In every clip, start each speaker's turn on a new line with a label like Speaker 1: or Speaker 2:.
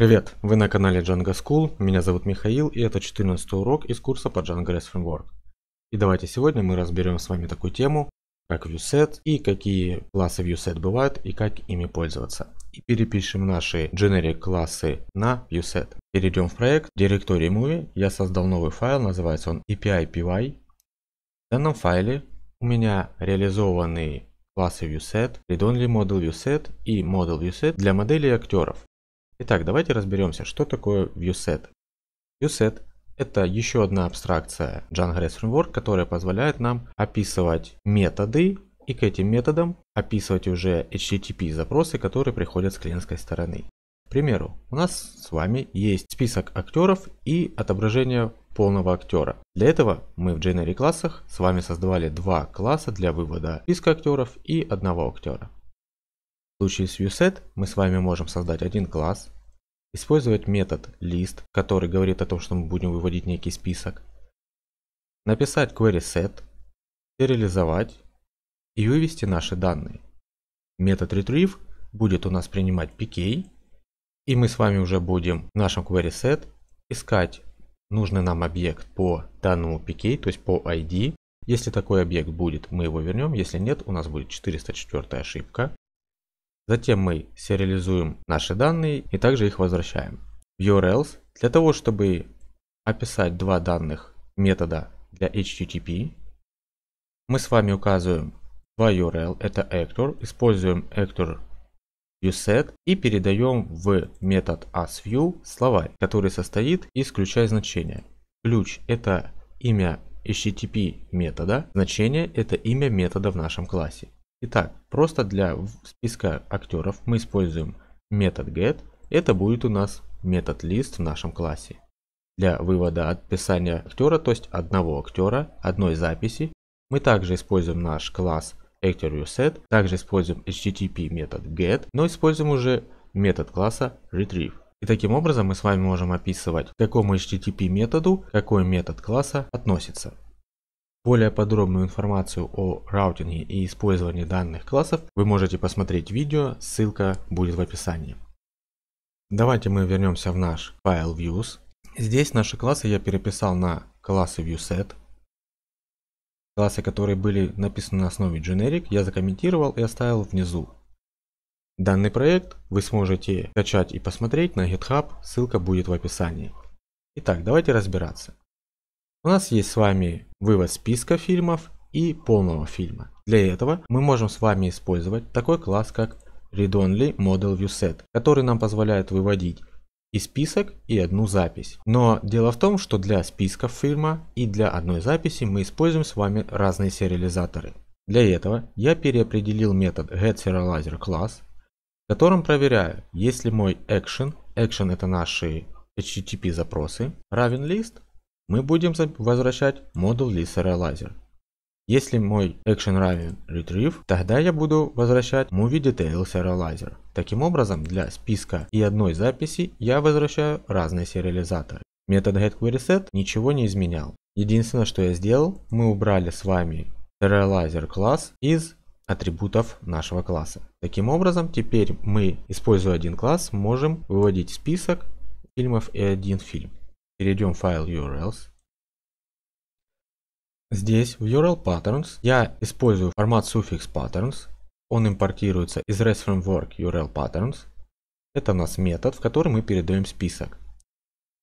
Speaker 1: Привет, вы на канале Django School, меня зовут Михаил и это 14 урок из курса по Django REST Framework. И давайте сегодня мы разберем с вами такую тему, как ViewSet и какие классы ViewSet бывают и как ими пользоваться. И перепишем наши generic классы на ViewSet. Перейдем в проект Directory Movie, я создал новый файл, называется он api.py. В данном файле у меня реализованы классы ViewSet, read-only model ViewSet и model ViewSet для моделей актеров. Итак, давайте разберемся, что такое ViewSet. ViewSet – это еще одна абстракция Django REST Framework, которая позволяет нам описывать методы и к этим методам описывать уже HTTP запросы, которые приходят с клиентской стороны. К примеру, у нас с вами есть список актеров и отображение полного актера. Для этого мы в Generic классах с вами создавали два класса для вывода списка актеров и одного актера. В случае с ViewSet мы с вами можем создать один класс, использовать метод list, который говорит о том, что мы будем выводить некий список, написать query set, реализовать и вывести наши данные. Метод retrieve будет у нас принимать pk, и мы с вами уже будем в нашем query set искать нужный нам объект по данному pk, то есть по ID. Если такой объект будет, мы его вернем, если нет, у нас будет 404 ошибка. Затем мы сериализуем наши данные и также их возвращаем. В URLs для того, чтобы описать два данных метода для HTTP, мы с вами указываем два URL, это actor, используем actor uset и передаем в метод asView словарь, который состоит из ключа и значения. Ключ это имя HTTP метода, значение это имя метода в нашем классе. Итак, просто для списка актеров мы используем метод get. Это будет у нас метод list в нашем классе. Для вывода описания актера, то есть одного актера, одной записи, мы также используем наш класс ActorUset, также используем http метод get, но используем уже метод класса retrieve. И таким образом мы с вами можем описывать, к какому http методу какой метод класса относится. Более подробную информацию о раутинге и использовании данных классов вы можете посмотреть видео, ссылка будет в описании. Давайте мы вернемся в наш файл views. Здесь наши классы я переписал на классы viewSet. Классы, которые были написаны на основе generic, я закомментировал и оставил внизу. Данный проект вы сможете качать и посмотреть на GitHub, ссылка будет в описании. Итак, давайте разбираться. У нас есть с вами вывод списка фильмов и полного фильма. Для этого мы можем с вами использовать такой класс как Read-Only Model ViewSet, который нам позволяет выводить и список, и одну запись. Но дело в том, что для списков фильма и для одной записи мы используем с вами разные сериализаторы. Для этого я переопределил метод getSerializer класс, в котором проверяю, если мой action, action это наши HTTP запросы, равен list, мы будем возвращать модуль LiSerLizer. Если мой Action равен Retrieve, тогда я буду возвращать Movie Detail Serializer. Таким образом, для списка и одной записи я возвращаю разные сериализаторы. Метод getQuerySet ничего не изменял. Единственное, что я сделал, мы убрали с вами Serializer класс из атрибутов нашего класса. Таким образом, теперь мы, используя один класс, можем выводить список фильмов и один фильм перейдем в файл URLs. Здесь в URL Patterns я использую формат suffix Patterns. Он импортируется из REST Framework URL Patterns. Это у нас метод, в который мы передаем список.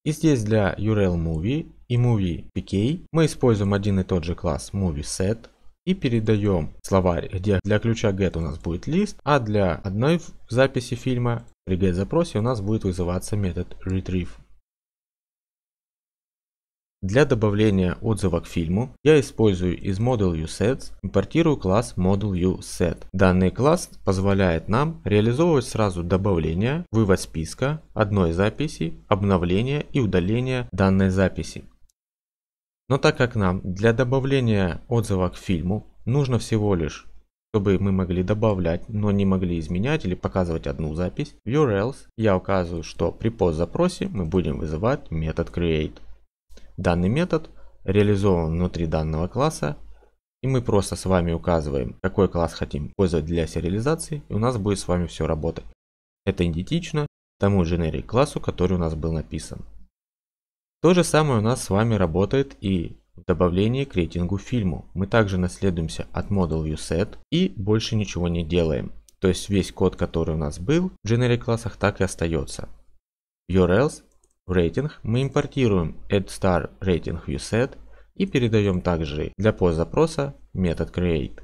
Speaker 1: И здесь для URL Movie и Movie PK мы используем один и тот же класс Movie Set и передаем словарь, где для ключа get у нас будет лист, а для одной записи фильма при get запросе у нас будет вызываться метод retrieve. Для добавления отзыва к фильму я использую из ModulUSets, импортирую класс ModulUSet. Данный класс позволяет нам реализовывать сразу добавление, вывод списка, одной записи, обновление и удаление данной записи. Но так как нам для добавления отзыва к фильму нужно всего лишь чтобы мы могли добавлять, но не могли изменять или показывать одну запись. В URLs я указываю, что при пост запросе мы будем вызывать метод create. Данный метод реализован внутри данного класса, и мы просто с вами указываем, какой класс хотим использовать для сериализации, и у нас будет с вами все работать. Это идентично тому generic классу, который у нас был написан. То же самое у нас с вами работает и в добавлении к рейтингу фильму. Мы также наследуемся от ModelViewSet и больше ничего не делаем. То есть весь код, который у нас был в generic классах, так и остается. URLs в рейтинг мы импортируем AddStar Rating ViewSet и передаем также для пост-запроса метод create.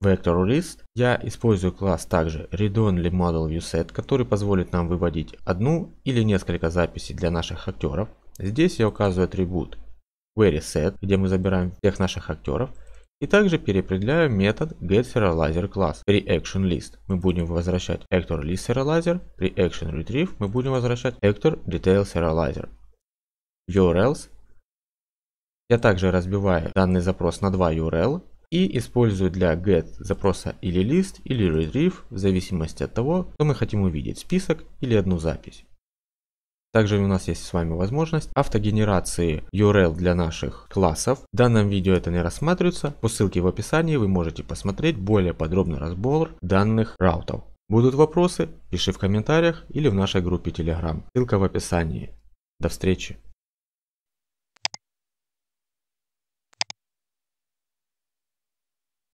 Speaker 1: В list я использую класс также ReadOnlyModelViewSet, который позволит нам выводить одну или несколько записей для наших актеров. Здесь я указываю атрибут query_set, где мы забираем всех наших актеров – и также переопределяю метод getSerializer класс при actionList. Мы будем возвращать ActorListSerializer при actionRetrieve мы будем возвращать ActorDetailSerializer. URLs. Я также разбиваю данный запрос на два URL и использую для get запроса или list или retrieve в зависимости от того, что мы хотим увидеть, список или одну запись. Также у нас есть с вами возможность автогенерации URL для наших классов. В данном видео это не рассматривается. По ссылке в описании вы можете посмотреть более подробный разбор данных раутов. Будут вопросы? Пиши в комментариях или в нашей группе Telegram. Ссылка в описании. До встречи!